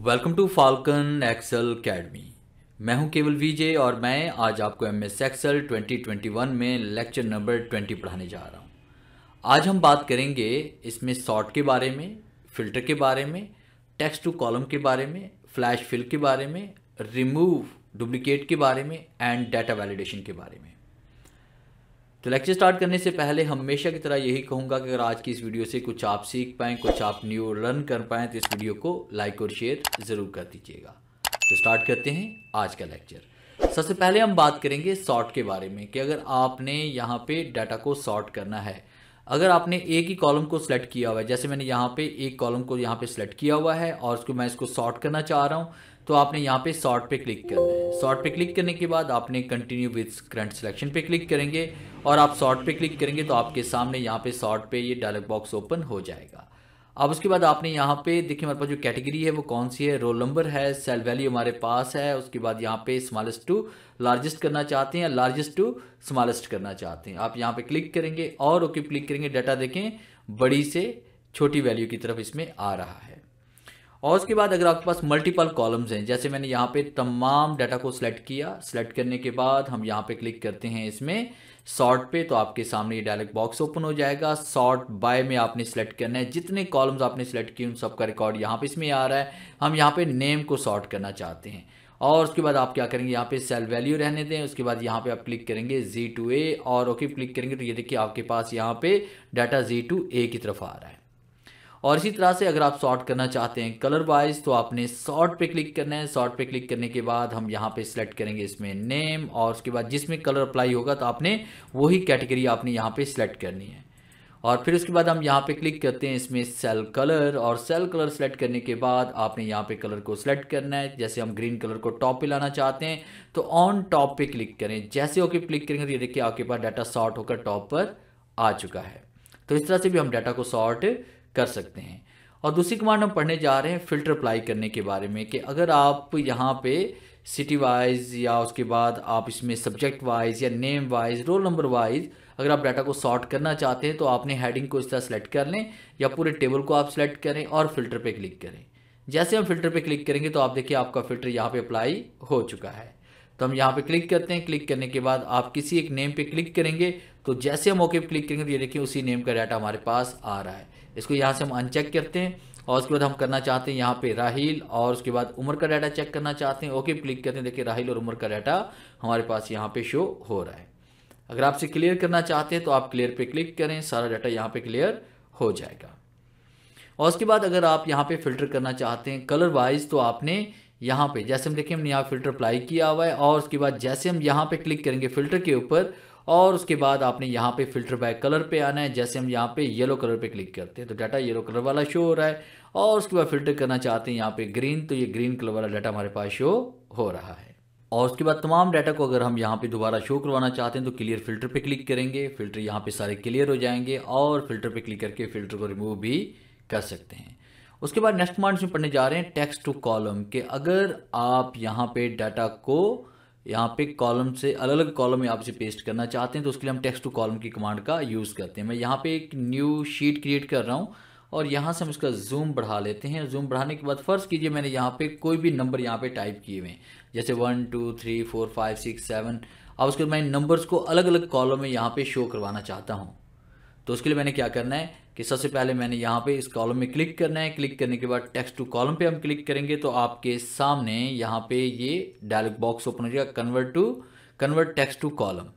welcome to falcon excel academy मैं हूं Keval VJ और मैं आज आपको M S Excel twenty twenty one में लेक्चर नंबर ट्वेंटी पढ़ाने जा रहा हूं आज हम बात करेंगे इसमें शॉर्ट के बारे में फ़िल्टर के बारे में टेक्स्ट टू कॉलम के बारे में फ्लैश फिल के बारे में रिमूव डुप्लिकेट के बारे में एंड डाटा वैलिडेशन के बारे में तो लेक्चर स्टार्ट करने से पहले हमेशा की तरह यही कहूंगा कि अगर आज की इस वीडियो से कुछ आप सीख पाएं कुछ आप न्यू लर्न कर पाएं तो इस वीडियो को लाइक और शेयर ज़रूर कर दीजिएगा तो स्टार्ट करते हैं आज का लेक्चर सबसे पहले हम बात करेंगे सॉर्ट के बारे में कि अगर आपने यहाँ पे डाटा को सॉर्ट करना है अगर आपने एक ही कॉलम को सिलेक्ट किया हुआ है जैसे मैंने यहाँ पे एक कॉलम को यहाँ पे सिलेक्ट किया हुआ है और उसको मैं इसको सॉर्ट करना चाह रहा हूँ तो आपने यहाँ पे शॉर्ट पे क्लिक करना है शॉर्ट पे क्लिक करने के बाद आपने कंटिन्यू विथ करंट सिलेक्शन पे क्लिक करेंगे और आप शॉर्ट पे क्लिक करेंगे तो आपके सामने यहाँ पे शॉर्ट पे ये डायलॉग बॉक्स ओपन हो जाएगा अब उसके बाद आपने यहाँ पे देखिए हमारे पास जो कैटेगरी है वो कौन सी है रोल नंबर है सेल वैल्यू हमारे पास है उसके बाद यहाँ पे स्मॉलेस्ट टू लार्जेस्ट करना चाहते हैं लार्जेस्ट टू स्मॉलेस्ट करना चाहते हैं आप यहाँ पे क्लिक करेंगे और ओके क्लिक करेंगे डाटा देखें बड़ी से छोटी वैल्यू की तरफ इसमें आ रहा है और उसके बाद अगर आपके पास मल्टीपल कॉलम्स हैं जैसे मैंने यहाँ पे तमाम डाटा को सिलेक्ट किया सिलेक्ट करने के बाद हम यहाँ पे क्लिक करते हैं इसमें सॉर्ट पे तो आपके सामने ये डायलॉग बॉक्स ओपन हो जाएगा सॉर्ट बाय में आपने सेलेक्ट करना है जितने कॉलम्स आपने सेलेक्ट किए उन सबका रिकॉर्ड यहाँ पे इसमें आ रहा है हम यहाँ पे नेम को सॉर्ट करना चाहते हैं और उसके बाद आप क्या करेंगे यहाँ पे सेल वैल्यू रहने दें उसके बाद यहाँ पे आप क्लिक करेंगे जी टू ए और ओके क्लिक करेंगे तो ये देखिए आपके पास यहाँ पे डाटा जी टू ए की तरफ आ रहा है और इसी तरह से अगर आप शॉर्ट करना चाहते हैं कलर वाइज तो आपने शॉर्ट पे क्लिक करना है शॉर्ट पे क्लिक करने के बाद हम यहाँ पे सिलेक्ट करेंगे इसमें नेम और उसके बाद जिसमें कलर अप्लाई होगा तो आपने वही कैटेगरी आपने यहाँ पे सिलेक्ट करनी है और फिर उसके बाद हम यहाँ पे क्लिक करते हैं इसमें सेल कलर और सेल कलर सेलेक्ट करने के बाद आपने यहाँ पे कलर को सिलेक्ट करना है जैसे हम ग्रीन कलर को टॉप पे लाना चाहते हैं तो ऑन टॉप पे क्लिक करें जैसे ओके क्लिक करेंगे तो ये देखिए आपके पास डाटा शॉर्ट होकर टॉप पर आ चुका है तो इस तरह से भी हम डाटा को शॉर्ट कर सकते हैं और दूसरी कमांड हम पढ़ने जा रहे हैं फ़िल्टर अप्लाई करने के बारे में कि अगर आप यहाँ पे सिटी वाइज या उसके बाद आप इसमें सब्जेक्ट वाइज या name wise roll number wise अगर आप डाटा को सॉर्ट करना चाहते हैं तो आपने हेडिंग को इस तरह सेलेक्ट कर लें या पूरे टेबल को आप सेलेक्ट करें और फिल्टर पे क्लिक करें जैसे हम फिल्टर पे क्लिक करेंगे तो आप देखिए आपका फिल्टर यहाँ पे अप्लाई हो चुका है तो हम यहाँ पे क्लिक करते हैं क्लिक करने के बाद आप किसी एक नेम पे क्लिक करेंगे तो जैसे हम ओके पे क्लिक करेंगे तो ये देखिए उसी नेम का डाटा हमारे पास आ रहा है इसको यहाँ से हम अनचेक करते हैं और उसके बाद हम करना चाहते हैं यहाँ पे राहिल और उसके बाद उम्र का डाटा चेक करना चाहते हैं ओके क्लिक करते हैं देखिए राहिल और उम्र का डाटा हमारे पास यहाँ पे शो हो रहा है अगर आपसे क्लियर करना चाहते हैं तो आप क्लियर पे क्लिक करें सारा डाटा यहाँ पे क्लियर हो जाएगा और उसके बाद अगर आप यहाँ पे फिल्टर करना चाहते हैं कलर वाइज तो आपने यहाँ पे जैसे हम देखें हमने यहाँ फिल्टर अप्लाई किया हुआ है और उसके बाद जैसे हम यहाँ पे क्लिक करेंगे फिल्टर के ऊपर और उसके बाद आपने यहाँ पे फिल्टर बाय कलर पे आना है जैसे हम यहाँ पे येलो कलर पे क्लिक करते हैं तो डाटा येलो कलर वाला शो हो रहा है और उसके बाद फिल्टर करना चाहते हैं यहाँ पे ग्रीन तो ये ग्रीन कलर वाला डाटा हमारे पास शो हो रहा है और उसके बाद तमाम डाटा को अगर हम यहाँ पे दोबारा शो करवाना चाहते हैं तो क्लियर फिल्टर पर क्लिक करेंगे फिल्टर यहाँ पर सारे क्लियर हो जाएंगे और फिल्टर पर क्लिक करके फिल्टर को रिमूव भी कर सकते हैं उसके बाद नेक्स्ट कमांड में पढ़ने जा रहे हैं टेक्स्ट टू कॉलम के अगर आप यहाँ पे डाटा को यहाँ पे कॉलम से अलग अलग कॉलम में आपसे पेस्ट करना चाहते हैं तो उसके लिए हम टेक्स्ट टू कॉलम की कमांड का यूज़ करते हैं मैं यहाँ पे एक न्यू शीट क्रिएट कर रहा हूँ और यहाँ से हम इसका जूम बढ़ा लेते हैं जूम बढ़ाने के बाद फर्स्ट कीजिए मैंने यहाँ पे कोई भी नंबर यहाँ पे टाइप किए हुए हैं जैसे one two three four five six seven अब उसके बाद मैं नंबर्स को अलग अलग कॉलम में यहाँ पे शो करवाना चाहता हूँ तो उसके लिए मैंने क्या करना है कि सबसे पहले मैंने यहाँ पे इस कॉलम में क्लिक करना है क्लिक करने के बाद टेक्स्ट टू कॉलम पे हम क्लिक करेंगे तो आपके सामने यहाँ पे ये डायलॉग बॉक्स ओपन हो जाएगा convert to convert text to column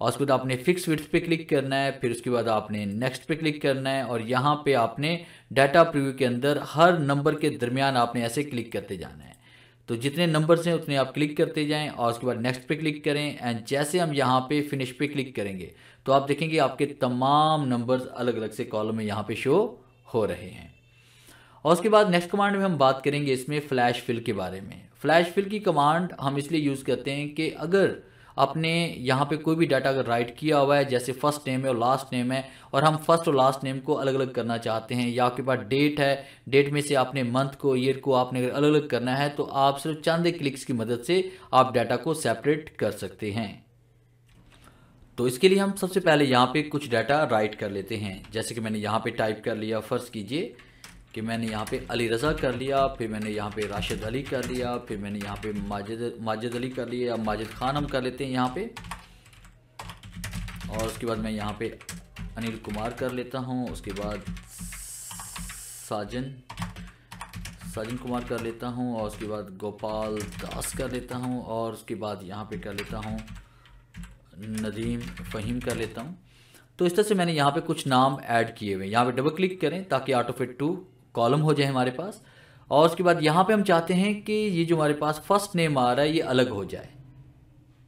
और उसके बाद आपने फिक्स विथ पे क्लिक करना है फिर उसके बाद आपने नेक्स्ट पे क्लिक करना है और यहाँ पे आपने डाटा प्रिव्यू के अंदर हर नंबर के दरमियान आपने ऐसे क्लिक करते जाना है तो जितने नंबर्स हैं उतने आप क्लिक करते जाएं और उसके बाद नेक्स्ट पे क्लिक करें एंड जैसे हम यहाँ पे फिनिश पे क्लिक करेंगे तो आप देखेंगे आपके तमाम नंबर्स अलग अलग से कॉलम में यहाँ पे शो हो रहे हैं और उसके बाद नेक्स्ट कमांड में हम बात करेंगे इसमें फ़्लैश फिल के बारे में फ़्लैश फिल की कमांड हम इसलिए यूज़ करते हैं कि अगर अपने यहाँ पे कोई भी डाटा अगर राइट किया हुआ है जैसे फर्स्ट नेम है और लास्ट नेम है और हम फर्स्ट और लास्ट नेम को अलग अलग करना चाहते हैं या आपके पास डेट है डेट में से आपने मंथ को ईयर को आपने अगर अलग अलग करना है तो आप सिर्फ चंद क्लिक्स की मदद से आप डाटा को सेपरेट कर सकते हैं तो इसके लिए हम सबसे पहले यहाँ पे कुछ डाटा राइट कर लेते हैं जैसे कि मैंने यहाँ पे टाइप कर लिया फर्स्ट कीजिए कि मैंने यहाँ पे अली रज़ा कर लिया फिर मैंने यहाँ पे राशिद अली कर लिया फिर मैंने यहाँ पे माजिद माजिद अली कर लिया अब माजिद खान हम कर लेते हैं यहाँ पे और उसके बाद मैं यहाँ पे अनिल कुमार कर लेता हूँ उसके बाद साजन साजन कुमार कर लेता हूँ और उसके बाद गोपाल दास कर लेता हूँ और उसके बाद यहाँ पे कर लेता हूँ नदीम फ़हीम कर लेता हूँ तो इस तरह से मैंने यहाँ पे कुछ नाम ऐड किए हुए हैं यहाँ पे डबल क्लिक करें ताकि ऑटोफिट टू कॉलम हो जाए हमारे पास और उसके बाद यहाँ पे हम चाहते हैं कि ये जो हमारे पास फर्स्ट नेम आ रहा है ये अलग हो जाए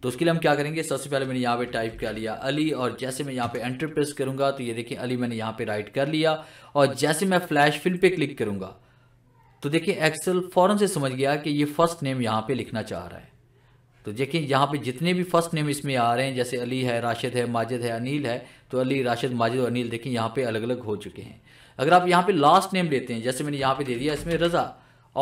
तो उसके लिए हम क्या करेंगे सबसे पहले मैंने यहाँ पे टाइप कर लिया अली और जैसे मैं यहाँ पे एंटर प्रेस करूँगा तो ये देखिए अली मैंने यहाँ पे राइट कर लिया और जैसे मैं फ्लैश फिल पे क्लिक करूँगा तो देखिए एक्सेल फ़ौरन से समझ गया कि ये फर्स्ट नेम यहाँ पर लिखना चाह रहा है तो देखिए यहाँ पर जितने भी फर्स्ट नेम इसमें आ रहे हैं जैसे अली है राशिद है माजिद है अनिल है तो अली राशिद माजिद और अनिल देखिए यहाँ पर अलग अलग हो चुके हैं अगर आप यहाँ पे लास्ट नेम लेते हैं जैसे मैंने यहाँ पे दे दिया इसमें रज़ा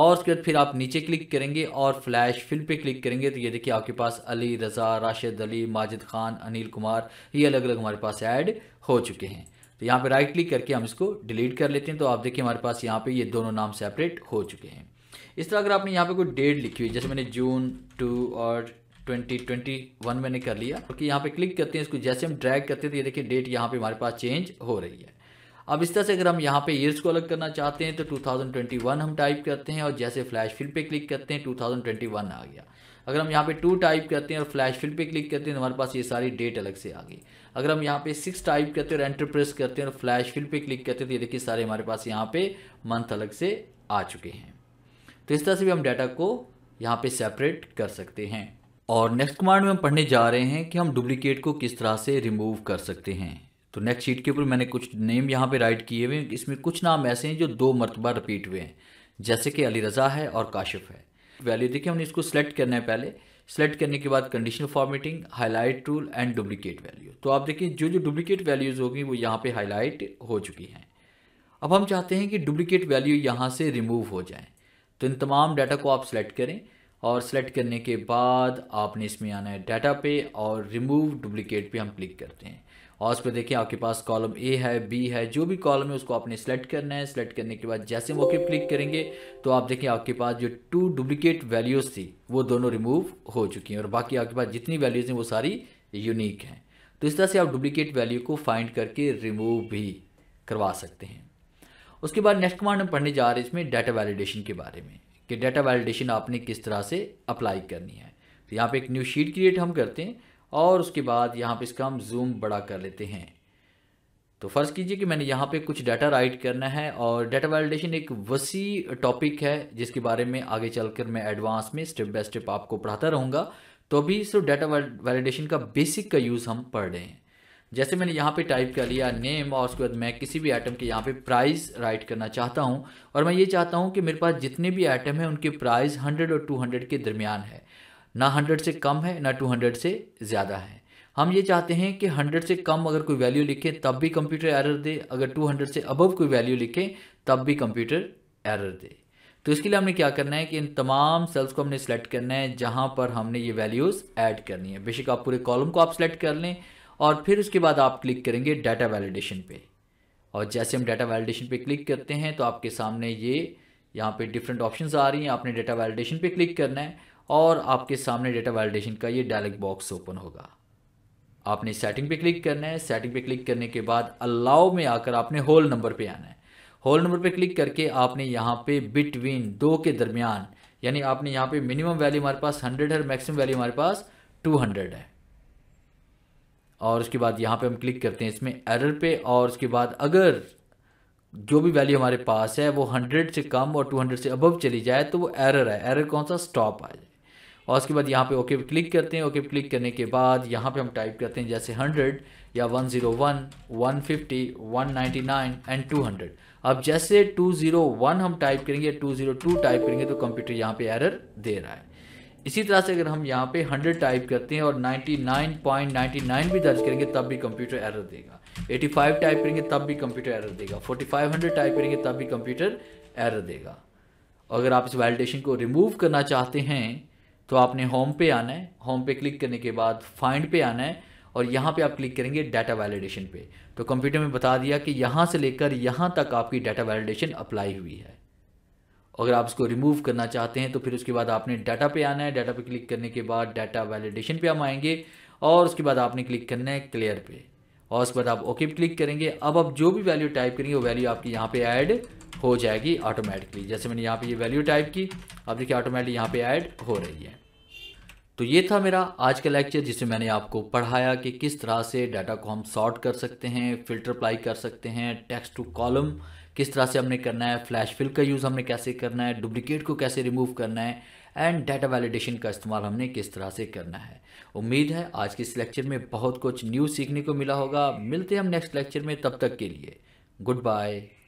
और उसके बाद फिर आप नीचे क्लिक करेंगे और फ्लैश फिल पे क्लिक करेंगे तो ये देखिए आपके पास अली रज़ा राशिद अली माजिद खान अनिल कुमार ये अलग अलग हमारे पास ऐड हो चुके हैं तो यहाँ पे राइट क्लिक करके हम इसको डिलीट कर लेते हैं तो आप देखिए हमारे पास यहाँ पे ये दोनों नाम सेपरेट हो चुके हैं इस तरह अगर आपने यहाँ पे कोई डेट लिखी हुई जैसे मैंने जून टू और ट्वेंटी ट्वेंटी वन मैंने कर लिया क्योंकि तो यहाँ पे क्लिक करते हैं इसको जैसे हम ड्रैग करते हैं तो ये देखिए डेट यहाँ पे हमारे पास चेंज हो रही है अब इस तरह से अगर हम यहाँ पे ईयर्स को अलग करना चाहते हैं तो 2021 हम टाइप करते हैं और जैसे फ्लैश फिल पे क्लिक करते हैं 2021 आ गया अगर हम यहाँ पे टू टाइप करते हैं और फ्लैश फिल पे क्लिक करते हैं तो हमारे पास ये सारी डेट अलग से आ गई अगर हम यहाँ पे सिक्स टाइप करते हैं और एंटर प्रेस करते हैं और फ्लैश फिल पे क्लिक करते हैं तो ये देखिए सारे हमारे पास यहाँ पे मंथ अलग से आ चुके हैं तो इस तरह से भी हम डाटा को यहाँ पे सेपरेट कर सकते हैं और नेक्स्ट कमांड में हम पढ़ने जा रहे हैं कि हम डुप्लीकेट को किस तरह से रिमूव कर सकते हैं तो नेक्स्ट शीट के ऊपर मैंने कुछ नेम यहाँ पे राइट किए हुए हैं इसमें कुछ नाम ऐसे हैं जो दो मरतबा रिपीट हुए हैं जैसे कि अली रज़ा है और काशिफ है वैल्यू देखिए हमने इसको सेलेक्ट करना है पहले सेलेक्ट करने के बाद conditional formatting highlight tool and duplicate value तो आप देखिए जो जो डुप्लीकेट वैल्यूज़ होगी वो यहाँ पे हाईलाइट हो चुकी हैं अब हम चाहते हैं कि डुप्लीकेट वैल्यू यहाँ से रिमूव हो जाए तो इन तमाम डाटा को आप सेलेक्ट करें और सेलेक्ट करने के बाद आपने इसमें आना है डाटा पे और रिमूव डुप्लीकेट पे हम क्लिक करते हैं और उस पर देखिए आपके पास कॉलम ए है बी है जो भी कॉलम है उसको आपने सेलेक्ट करना है सेलेक्ट करने के बाद जैसे मौके पर क्लिक करेंगे तो आप देखिए आपके पास जो टू डुप्लीकेट वैल्यूज़ थी वो दोनों रिमूव हो चुकी हैं और बाकी आपके पास जितनी वैल्यूज़ हैं वो सारी यूनिक हैं तो इस तरह से आप डुप्लीकेट वैल्यू को फाइंड करके रिमूव भी करवा सकते हैं उसके बाद नेक्स्ट कमांड हम पढ़ने जा रहे हैं इसमें डाटा वैलिडेशन के बारे में कि डाटा वैलिडेशन आपने किस तरह से अप्लाई करनी है तो यहाँ पे एक न्यू शीट क्रिएट हम करते हैं और उसके बाद यहाँ पे इसका हम जूम बड़ा कर लेते हैं तो फ़र्ज़ कीजिए कि मैंने यहाँ पे कुछ डाटा राइट करना है और डाटा वैलिडेशन एक वसी टॉपिक है जिसके बारे में आगे चलकर मैं एडवांस में स्टेप बाय स्टेप आपको पढ़ाता रहूँगा तो अभी सिर्फ डाटा वैलिडेशन का बेसिक का यूज़ हम पढ़ रहे हैं जैसे मैंने यहाँ पे टाइप कर लिया नेम और उसके बाद मैं किसी भी आइटम के यहाँ पे प्राइस राइट करना चाहता हूँ और मैं ये चाहता हूँ कि मेरे पास जितने भी आइटम हैं उनके प्राइस हंड्रेड और टू हंड्रेड के दरमियान है ना हंड्रेड से कम है ना टू हंड्रेड से ज़्यादा है हम ये चाहते हैं कि हंड्रेड से कम अगर कोई वैल्यू लिखे तब भी कंप्यूटर एरर दे अगर टू हंड्रेड से अबव कोई वैल्यू लिखे तब भी कंप्यूटर एरर दे तो इसके लिए हमने क्या करना है कि इन तमाम सेल्स को हमने सेलेक्ट करना है जहाँ पर हमने ये वैल्यूज़ ऐड करनी है बेशक आप पूरे कॉलम को आप सेलेक्ट कर लें और फिर उसके बाद आप क्लिक करेंगे डाटा वैलिडेशन पे और जैसे हम डाटा वैलिडेशन पे क्लिक करते हैं तो आपके सामने ये यहाँ पे डिफरेंट ऑप्शंस आ रही हैं आपने डाटा वैलिडेशन पे क्लिक करना है और आपके सामने डेटा वैलिडेशन का ये डायलॉग बॉक्स ओपन होगा आपने सेटिंग पे क्लिक करना है सेटिंग पे क्लिक करने के बाद अलाउ में आकर आपने होल नंबर पे आना है होल नंबर पे क्लिक करके आपने यहाँ पे बिटवीन दो के दरमियान यानी आपने यहाँ पे मिनिमम वैल्यू हमारे पास हंड्रेड है मैक्सिमम वैल्यू हमारे पास टू हंड्रेड है और उसके बाद यहाँ पे हम क्लिक करते हैं इसमें एरर पे और उसके बाद अगर जो भी वैल्यू हमारे पास है वो हंड्रेड से कम और टू हंड्रेड से अबव चली जाए तो वो एरर है एरर कौन सा स्टॉप आ जाए और उसके बाद यहाँ पे ओके पे क्लिक करते हैं ओके पे क्लिक करने के बाद यहाँ पे हम टाइप करते हैं जैसे 100 या 101, 150, 199 एंड 200 अब जैसे 201 हम टाइप करेंगे 202 टाइप करेंगे तो कंप्यूटर यहाँ पे एरर दे रहा है इसी तरह से अगर हम यहाँ पे 100 टाइप करते हैं और 99.99 भी दर्ज करेंगे तब भी कंप्यूटर एरर देगा 85 टाइप करेंगे तब भी कंप्यूटर एरर देगा 4500 टाइप करेंगे तब भी कंप्यूटर एरर देगा अगर आप इस वैलिडेशन को रिमूव करना चाहते हैं तो आपने होम पे आना है होम पे क्लिक करने के बाद फाइंड पे आना है और यहाँ पे आप क्लिक करेंगे डाटा वैलिडेशन पे तो कंप्यूटर में बता दिया कि यहाँ से लेकर यहाँ तक आपकी डाटा वैलिडेशन अप्लाई हुई है अगर आप उसको रिमूव करना चाहते हैं तो फिर उसके बाद आपने डाटा पे आना है डाटा पे क्लिक करने के बाद डाटा वैलिडेशन पे हम आएंगे और उसके बाद आपने क्लिक करना है क्लियर पे और उसके बाद आप ओके पे क्लिक करेंगे अब आप जो भी वैल्यू टाइप करेंगे वो वैल्यू आपकी यहाँ पे ऐड हो जाएगी ऑटोमेटिकली जैसे मैंने यहाँ पे ये यह वैल्यू टाइप की अब देखिए ऑटोमेटिक यहाँ पे ऐड हो रही है तो ये था मेरा आज का लेक्चर जिसे मैंने आपको पढ़ाया कि किस तरह से डाटा को हम सॉर्ट कर सकते हैं फिल्टर अप्लाई कर सकते हैं टेक्स्ट टू कॉलम किस तरह से हमने करना है फ्लैश फिल का यूज़ हमने कैसे करना है डुप्लीकेट को कैसे रिमूव करना है एंड डाटा वैलिडेशन का इस्तेमाल हमने किस तरह से करना है उम्मीद है आज के इस लेक्चर में बहुत कुछ न्यू सीखने को मिला होगा मिलते हैं हम नेक्स्ट लेक्चर में तब तक के लिए गुड बाय